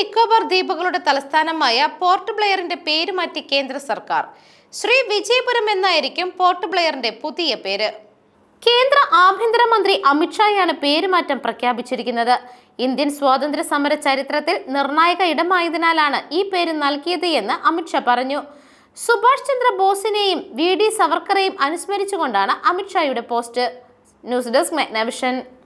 നിക്കോബാർ ദ്വീപുകളുടെ തലസ്ഥാനമായ പോർട്ട് ബ്ലെയറിന്റെ പേര് മാറ്റി കേന്ദ്ര സർക്കാർ ശ്രീ വിജയപുരം എന്നായിരിക്കും പോർട്ട് ബ്ലെയറിന്റെ പുതിയ പേര് കേന്ദ്ര ആഭ്യന്തരമന്ത്രി അമിത്ഷായാണ് പേരുമാറ്റം പ്രഖ്യാപിച്ചിരിക്കുന്നത് ഇന്ത്യൻ സ്വാതന്ത്ര്യ സമര ചരിത്രത്തിൽ നിർണായക ഇടമായതിനാലാണ് ഈ പേര് നൽകിയത് എന്ന് അമിത്ഷാ പറഞ്ഞു സുഭാഷ് ചന്ദ്ര ബോസിനെയും വി ഡി സവർക്കറെയും അനുസ്മരിച്ചുകൊണ്ടാണ് അമിത്ഷായുടെ പോസ്റ്റ് ന്യൂസ് ഡെസ്ക് മെഗ്നവിഷൻ